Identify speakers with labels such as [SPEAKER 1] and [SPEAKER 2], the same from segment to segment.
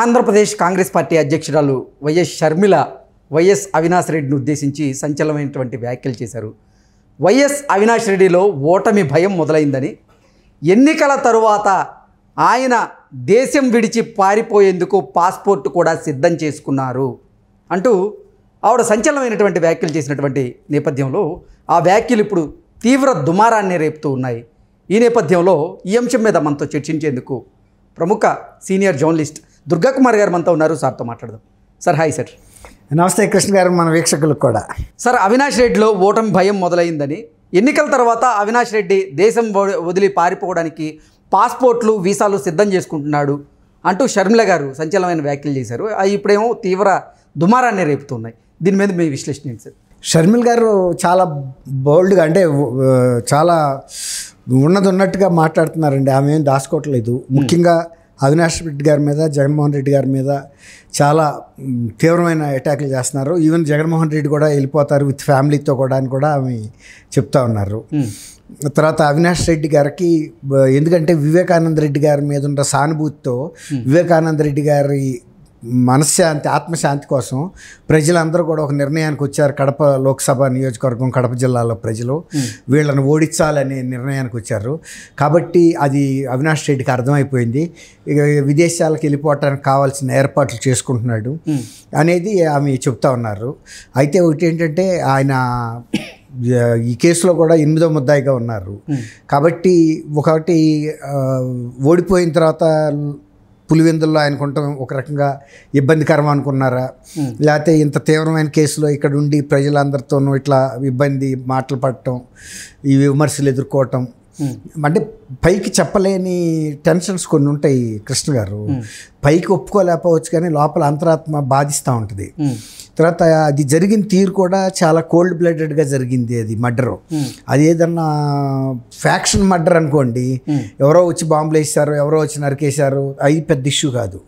[SPEAKER 1] Andhra Pradesh Congress party అధ్యక్షురాలు వైఎస్ షర్మిల వైఎస్ అవినాష్ రెడ్డిని ఉద్దేశించి సంచలనమైనటువంటి వ్యాఖ్యలు చేశారు వైఎస్ అవినాష్ రెడ్డిలో ఓటమి భయం మొదలైందని ఎన్నికల తరువాత ఆయన దేశం విడిచి పారిపోయేందుకు పాస్పోర్ట్ కూడా సిద్ధం చేసుకున్నారు అంటూ ఆవిడ సంచలనమైనటువంటి వ్యాఖ్యలు చేసినటువంటి నేపథ్యంలో ఆ వ్యాఖ్యలు ఇప్పుడు తీవ్ర దుమారాన్ని రేపుతూ ఉన్నాయి ఈ నేపథ్యంలో ఈ అంశం మీద మనతో చర్చించేందుకు ప్రముఖ సీనియర్ జర్నలిస్ట్ కుమార్ గారు మనతో ఉన్నారు సార్తో మాట్లాడదాం సార్ హాయ్ సార్ నమస్తే కృష్ణ గారు మన వీక్షకులకు కూడా సార్ అవినాష్ రెడ్డిలో ఓటమి భయం మొదలైందని ఎన్నికల తర్వాత అవినాష్ రెడ్డి దేశం వదిలి పారిపోవడానికి పాస్పోర్ట్లు వీసాలు సిద్ధం చేసుకుంటున్నాడు అంటూ షర్మిల గారు సంచలనమైన వ్యాఖ్యలు చేశారు అవి ఇప్పుడేమో తీవ్ర దుమారాన్ని రేపుతున్నాయి దీని మీద మీ విశ్లేషణ ఏంటి సార్
[SPEAKER 2] షర్మిల్ గారు చాలా బోల్డ్గా అంటే చాలా ఉన్నది ఉన్నట్టుగా మాట్లాడుతున్నారండి ఆమె ఏం దాచుకోవట్లేదు ముఖ్యంగా అవినాష్ రెడ్డి గారి మీద జగన్మోహన్ రెడ్డి గారి మీద చాలా తీవ్రమైన అటాక్లు చేస్తున్నారు ఈవెన్ జగన్మోహన్ రెడ్డి కూడా వెళ్ళిపోతారు విత్ ఫ్యామిలీతో కూడా అని కూడా ఆమె చెప్తా ఉన్నారు తర్వాత అవినాష్ రెడ్డి గారికి ఎందుకంటే వివేకానంద రెడ్డి గారి మీద ఉన్న సానుభూతితో వివేకానంద రెడ్డి గారి మనశ్శాంతి ఆత్మశాంతి కోసం ప్రజలందరూ కూడా ఒక నిర్ణయానికి వచ్చారు కడప లోక్సభ నియోజకవర్గం కడప జిల్లాలో ప్రజలు వీళ్ళని ఓడించాలనే నిర్ణయానికి వచ్చారు కాబట్టి అది అవినాష్ రెడ్డికి అర్థమైపోయింది ఇక విదేశాలకు వెళ్ళిపోవటానికి కావాల్సిన ఏర్పాట్లు చేసుకుంటున్నాడు అనేది ఆమె చెప్తా ఉన్నారు అయితే ఒకటి ఏంటంటే ఆయన ఈ కేసులో కూడా ఎనిమిదో ముద్దాయిగా ఉన్నారు కాబట్టి ఒకటి ఓడిపోయిన తర్వాత పులివెందుల్లో ఆయన ఉండటం ఒక రకంగా ఇబ్బందికరం అనుకున్నారా లేకపోతే ఇంత తీవ్రమైన కేసులో ఇక్కడ ఉండి ప్రజలందరితోనూ ఇట్లా ఇబ్బంది మాటలు పడటం ఈ విమర్శలు ఎదుర్కోవటం అంటే పైకి చెప్పలేని టెన్షన్స్ కొన్ని ఉంటాయి కృష్ణ గారు పైకి ఒప్పుకోలేకపోవచ్చు కానీ లోపల అంతరాత్మ బాధిస్తూ ఉంటుంది తర్వాత అది జరిగిన తీరు కూడా చాలా కోల్డ్ బ్లడెడ్గా జరిగింది అది మర్డరు అది ఏదన్నా ఫ్యాక్షన్ మర్డర్ అనుకోండి ఎవరో వచ్చి బాంబులు వేసారు ఎవరో వచ్చి నరికేశారు అది పెద్ద ఇష్యూ కాదు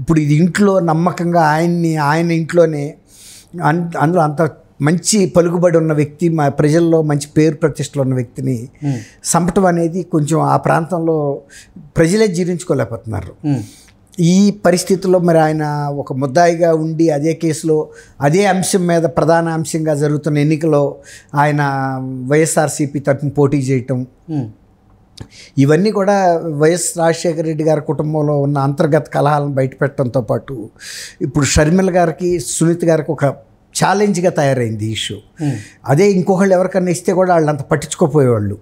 [SPEAKER 2] ఇప్పుడు ఇది ఇంట్లో నమ్మకంగా ఆయన్ని ఆయన ఇంట్లోనే అందులో అంత మంచి పలుకుబడి ఉన్న వ్యక్తి మా ప్రజల్లో మంచి పేరు ప్రతిష్టలు ఉన్న వ్యక్తిని చంపటం అనేది కొంచెం ఆ ప్రాంతంలో ప్రజలే జీర్ణించుకోలేకపోతున్నారు ఈ పరిస్థితుల్లో మరి ఆయన ఒక ముద్దాయిగా ఉండి అదే కేసులో అదే అంశం మీద ప్రధాన అంశంగా జరుగుతున్న ఎన్నికలో ఆయన వైఎస్ఆర్సీపీ తరఫున పోటీ చేయటం ఇవన్నీ కూడా వైఎస్ రాజశేఖర రెడ్డి గారి కుటుంబంలో ఉన్న అంతర్గత కలహాలను బయటపెట్టడంతో పాటు ఇప్పుడు షర్మిల గారికి సునీత్ గారికి ఒక ఛాలెంజ్గా తయారైంది ఈ ఇష్యూ అదే ఇంకొకళ్ళు ఎవరికన్నా ఇస్తే కూడా వాళ్ళు అంత పట్టించుకోపోయేవాళ్ళు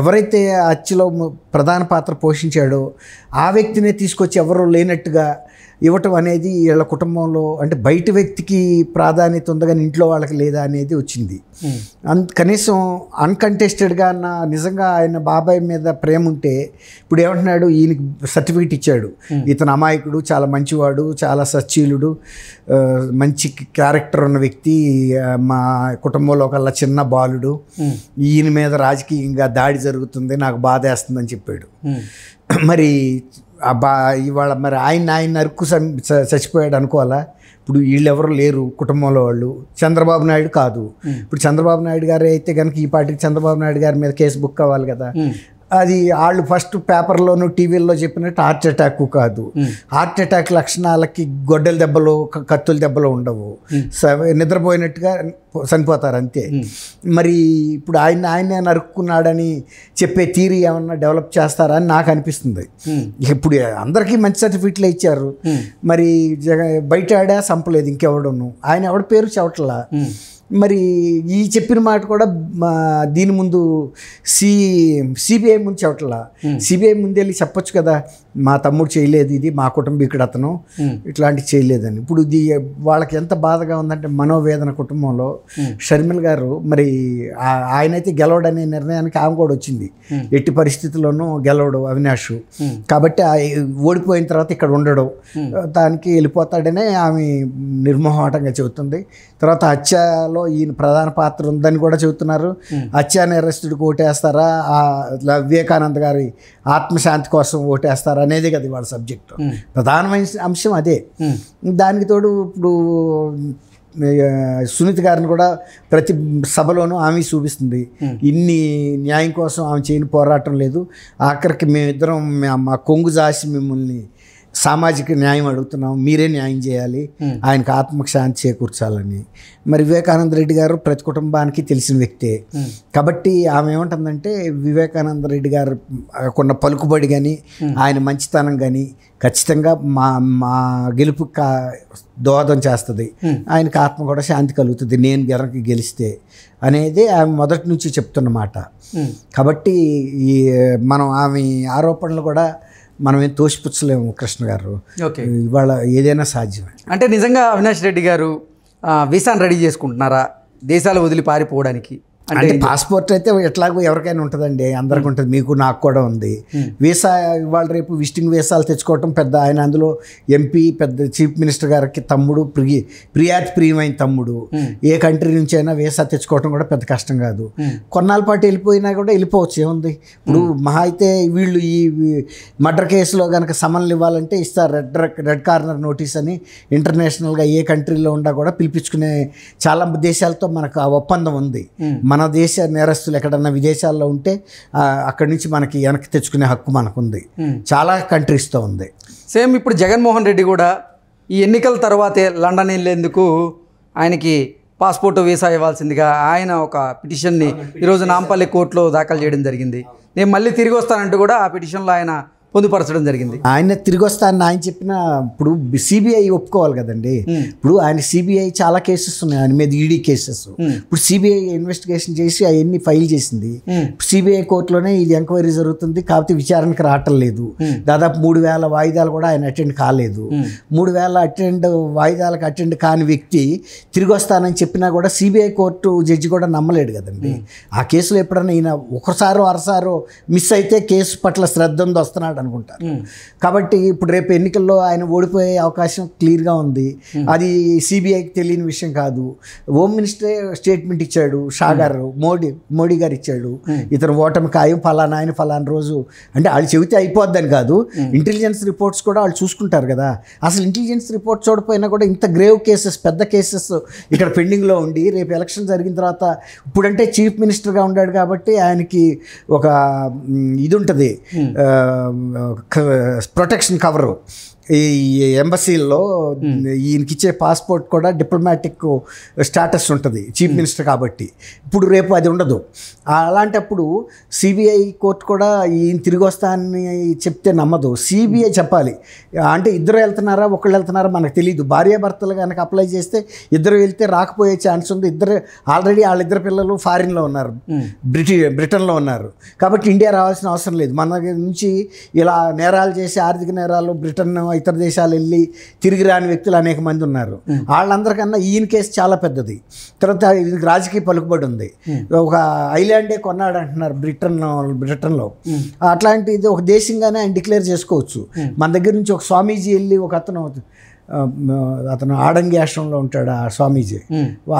[SPEAKER 2] ఎవరైతే అచ్చులో ప్రధాన పాత్ర పోషించాడో ఆ వ్యక్తినే తీసుకొచ్చి ఎవరు లేనట్టుగా ఇవ్వటం అనేది వీళ్ళ కుటుంబంలో అంటే బయట వ్యక్తికి ప్రాధాన్యత ఉందగాని ఇంట్లో వాళ్ళకి లేదా అనేది వచ్చింది అన్ కనీసం అన్కంటెస్టెడ్గా నా నిజంగా ఆయన బాబాయ్ మీద ప్రేమ ఉంటే ఇప్పుడు ఏమంటున్నాడు ఈయనకి సర్టిఫికేట్ ఇచ్చాడు ఇతను అమాయకుడు చాలా మంచివాడు చాలా సచ్చీలుడు మంచి క్యారెక్టర్ ఉన్న వ్యక్తి మా కుటుంబంలో ఒకళ్ళ చిన్న బాలుడు ఈయన మీద రాజకీయంగా దాడి జరుగుతుంది నాకు బాధ వేస్తుందని చెప్పాడు మరి బా ఇవాళ మరి ఆయన ఆయన నరుకు చచ్చిపోయాడు అనుకోవాలా ఇప్పుడు వీళ్ళెవరు లేరు కుటుంబంలో వాళ్ళు చంద్రబాబు నాయుడు కాదు ఇప్పుడు చంద్రబాబు నాయుడు గారు అయితే కనుక ఈ పార్టీకి చంద్రబాబు నాయుడు గారి మీద కేసు బుక్ అవ్వాలి కదా అది వాళ్ళు ఫస్ట్ పేపర్లోనూ టీవీల్లో చెప్పినట్టు హార్ట్ అటాక్ కాదు హార్ట్ hmm. అటాక్ లక్షణాలకి గొడ్డల దెబ్బలు కత్తుల దెబ్బలు ఉండవు hmm. నిద్రపోయినట్టుగా చనిపోతారు అంతే hmm. మరి ఇప్పుడు ఆయన ఆయనే నరుక్కున్నాడని చెప్పే థీరీ ఏమన్నా డెవలప్ చేస్తారా అని నాకు అనిపిస్తుంది ఇప్పుడు అందరికీ మంచి సర్టిఫికెట్లు ఇచ్చారు మరి జగ బయట ఆడా సంపలేదు ఇంకెవడను ఆయన ఎవడ పేరు చెవట్లా మరి ఈ చెప్పిన మాట కూడా దీని ముందు సి సిబిఐ ముందు చెప్పట్లా సిబిఐ ముందు వెళ్ళి చెప్పొచ్చు కదా మా తమ్ముడు చేయలేదు ఇది మా కుటుంబీకుడు అతను ఇట్లాంటివి చేయలేదని ఇప్పుడు ఇది వాళ్ళకి ఎంత బాధగా ఉందంటే మనోవేదన కుటుంబంలో షర్మిల్ గారు మరి ఆయనైతే గెలవడనే నిర్ణయానికి ఆమె కూడా వచ్చింది ఎట్టి పరిస్థితుల్లోనూ గెలవడు అవినాష్ కాబట్టి ఓడిపోయిన తర్వాత ఇక్కడ ఉండడు దానికి వెళ్ళిపోతాడనే ఆమె నిర్మోహాటంగా చెబుతుంది తర్వాత హత్య వ్యవహారంలో ఈయన ప్రధాన పాత్ర ఉందని కూడా చెబుతున్నారు హత్యా నేరస్తుడికి ఓటేస్తారా వివేకానంద గారి ఆత్మశాంతి కోసం ఓటేస్తారా అనేది కదా వాళ్ళ సబ్జెక్ట్ ప్రధానమైన అంశం అదే దానికి తోడు ఇప్పుడు సునీత గారిని కూడా ప్రతి సభలోనూ ఆమె చూపిస్తుంది ఇన్ని న్యాయం కోసం ఆమె చేయని పోరాటం లేదు ఆఖరికి మేమిద్దరం మా కొంగు జాసి మిమ్మల్ని సామాజిక న్యాయం అడుగుతున్నాం మీరే న్యాయం చేయాలి ఆయనకు ఆత్మకు శాంతి చేకూర్చాలని మరి వివేకానంద రెడ్డి గారు ప్రతి కుటుంబానికి తెలిసిన వ్యక్తే కాబట్టి ఆమె ఏమంటుందంటే వివేకానంద రెడ్డి గారు కొన్న పలుకుబడి కానీ ఆయన మంచితనం కానీ ఖచ్చితంగా మా మా గెలుపు కా దోహదం చేస్తుంది ఆయనకు ఆత్మ కూడా శాంతి కలుగుతుంది నేను గెలకి గెలిస్తే అనేది ఆమె మొదటి నుంచి చెప్తున్నమాట కాబట్టి ఈ మనం ఆమె ఆరోపణలు కూడా మనమేం తోసిపుచ్చలేము కృష్ణ గారు ఓకే ఇవాళ
[SPEAKER 1] ఏదైనా సాధ్యమే అంటే నిజంగా అవినాష్ రెడ్డి గారు వీసాను రెడీ చేసుకుంటున్నారా దేశాలు వదిలి పారిపోవడానికి అంటే
[SPEAKER 2] పాస్పోర్ట్ అయితే ఎట్లాగో ఎవరికైనా ఉంటుందండి అందరికి ఉంటుంది మీకు నాకు కూడా ఉంది వీసా ఇవాళ రేపు విజిటింగ్ వీసాలు తెచ్చుకోవటం పెద్ద ఆయన అందులో ఎంపీ పెద్ద చీఫ్ మినిస్టర్ గారికి తమ్ముడు ప్రియ ప్రియాతి ప్రియమైన తమ్ముడు ఏ కంట్రీ నుంచి అయినా వీసా తెచ్చుకోవటం కూడా పెద్ద కష్టం కాదు కొన్నాళ్ళ పాటు వెళ్ళిపోయినా కూడా వెళ్ళిపోవచ్చు ఏముంది ఇప్పుడు మహా అయితే వీళ్ళు ఈ మర్డర్ కేసులో కనుక సమన్లు ఇవ్వాలంటే ఇస్తారు రెడ్ రెడ్ కార్నర్ నోటీస్ అని ఇంటర్నేషనల్గా ఏ కంట్రీలో ఉండా కూడా పిలిపించుకునే చాలా దేశాలతో మనకు ఆ ఒప్పందం ఉంది మన దేశ నేరస్తులు ఎక్కడన్నా విదేశాల్లో ఉంటే అక్కడి నుంచి మనకి వెనక్కి తెచ్చుకునే హక్కు మనకుంది చాలా కంట్రీస్తో ఉంది
[SPEAKER 1] సేమ్ ఇప్పుడు జగన్మోహన్ రెడ్డి కూడా ఈ ఎన్నికల తర్వాతే లండన్ వెళ్ళేందుకు ఆయనకి పాస్పోర్ట్ వీసా ఇవ్వాల్సిందిగా ఆయన ఒక పిటిషన్ని ఈరోజు నాంపల్లి కోర్టులో దాఖలు చేయడం జరిగింది నేను మళ్ళీ తిరిగి వస్తానంటూ కూడా ఆ పిటిషన్లో ఆయన పొందుపరచడం జరిగింది
[SPEAKER 2] ఆయన తిరిగి వస్తా అని ఆయన చెప్పిన ఇప్పుడు సిబిఐ ఒప్పుకోవాలి కదండి ఇప్పుడు ఆయన సిబిఐ చాలా కేసెస్ ఉన్నాయి ఆయన మీద ఈడీ e కేసెస్ ఇప్పుడు సిబిఐ ఇన్వెస్టిగేషన్ చేసి అవన్నీ ఫైల్ చేసింది సిబిఐ కోర్టులోనే ఇది ఎంక్వైరీ జరుగుతుంది కాకపోతే విచారణకు రావటం లేదు దాదాపు మూడు వేల వాయిదాలు కూడా ఆయన అటెండ్ కాలేదు మూడు వేల అటెండ్ వాయిదాలకు అటెండ్ కాని వ్యక్తి తిరిగి వస్తానని చెప్పినా కూడా సిబిఐ కోర్టు జడ్జి కూడా నమ్మలేడు కదండి ఆ కేసులో ఎప్పుడైనా ఈయన ఒకసారో అరసారో మిస్ అయితే కేసు పట్ల శ్రద్ధ ఉంది వస్తున్నాడు అనుకుంటారు కాబట్టి ఇప్పుడు రేపు ఎన్నికల్లో ఆయన ఓడిపోయే అవకాశం క్లియర్గా ఉంది అది సిబిఐకి తెలియని విషయం కాదు హోమ్ మినిస్టరే స్టేట్మెంట్ ఇచ్చాడు షా గారు మోడీ మోడీ గారు ఇచ్చాడు ఇతను ఓటమి ఖాయం ఫలానా ఆయన ఫలానా రోజు అంటే వాళ్ళు చెబితే అయిపోద్దని కాదు ఇంటెలిజెన్స్ రిపోర్ట్స్ కూడా వాళ్ళు చూసుకుంటారు కదా అసలు ఇంటెలిజెన్స్ రిపోర్ట్ చూడపోయినా కూడా ఇంత గ్రేవ్ కేసెస్ పెద్ద కేసెస్ ఇక్కడ పెండింగ్లో ఉండి రేపు ఎలక్షన్ జరిగిన తర్వాత ఇప్పుడంటే చీఫ్ మినిస్టర్గా ఉన్నాడు కాబట్టి ఆయనకి ఒక ఇది ఉంటుంది ప్రొటెక్షన్ కవరు ఈ ఎంబసీల్లో ఈయనకిచ్చే పాస్పోర్ట్ కూడా డిప్లొమాటిక్ స్టేటస్ ఉంటుంది చీఫ్ మినిస్టర్ కాబట్టి ఇప్పుడు రేపు అది ఉండదు అలాంటప్పుడు సిబిఐ కోర్టు కూడా ఈయన తిరిగి వస్తానని చెప్తే నమ్మదు సిబిఐ చెప్పాలి అంటే ఇద్దరు వెళ్తున్నారా ఒకళ్ళు వెళ్తున్నారా మనకు తెలియదు భార్యాభర్తలు కనుక అప్లై చేస్తే ఇద్దరు వెళ్తే రాకపోయే ఛాన్స్ ఉంది ఇద్దరు ఆల్రెడీ వాళ్ళిద్దరు పిల్లలు ఫారిన్లో ఉన్నారు బ్రిటి బ్రిటన్లో ఉన్నారు కాబట్టి ఇండియా రావాల్సిన అవసరం లేదు మన నుంచి ఇలా నేరాలు చేసి ఆర్థిక నేరాలు బ్రిటన్ ఇతర దేశాలు వెళ్ళి తిరిగి రాని వ్యక్తులు అనేక మంది ఉన్నారు వాళ్ళందరికన్నా ఈయన కేసు చాలా పెద్దది తర్వాత ఇది రాజకీయ పలుకుబడి ఉంది ఒక ఐలాండే కొన్నాడు అంటున్నారు బ్రిటన్ బ్రిటన్లో అట్లాంటిది ఒక దేశంగానే ఆయన డిక్లేర్ చేసుకోవచ్చు మన దగ్గర నుంచి ఒక స్వామీజీ వెళ్ళి ఒక అతను అతను ఆడంగి ఆశ్రమంలో ఉంటాడు ఆ స్వామీజీ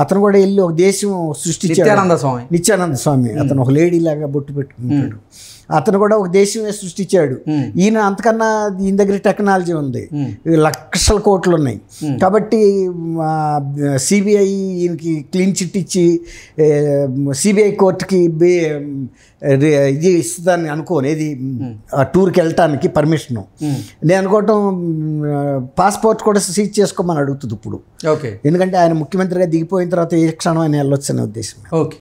[SPEAKER 2] అతను కూడా వెళ్ళి ఒక దేశం సృష్టించాడు నిత్యానంద స్వామి నిత్యానంద స్వామి అతను ఒక లేడీ లాగా బొట్టు పెట్టుకుంటాడు అతను కూడా ఒక దేశమే సృష్టించాడు ఈయన అంతకన్నా ఈయన దగ్గర టెక్నాలజీ ఉంది లక్షల కోట్లు ఉన్నాయి కాబట్టి సిబిఐ ఈయనకి క్లీన్ చిట్ ఇచ్చి సిబిఐ కోర్టుకి ఇది ఇస్తుందని అనుకోనేది ఆ టూర్కి వెళ్ళటానికి పర్మిషను నేను అనుకోవటం పాస్పోర్ట్ కూడా సీజ్ చేసుకోమని అడుగుతుంది ఇప్పుడు ఓకే ఎందుకంటే ఆయన ముఖ్యమంత్రిగా దిగిపోయిన తర్వాత ఏ క్షణం ఆయన వెళ్ళొచ్చు అనే ఉద్దేశం ఓకే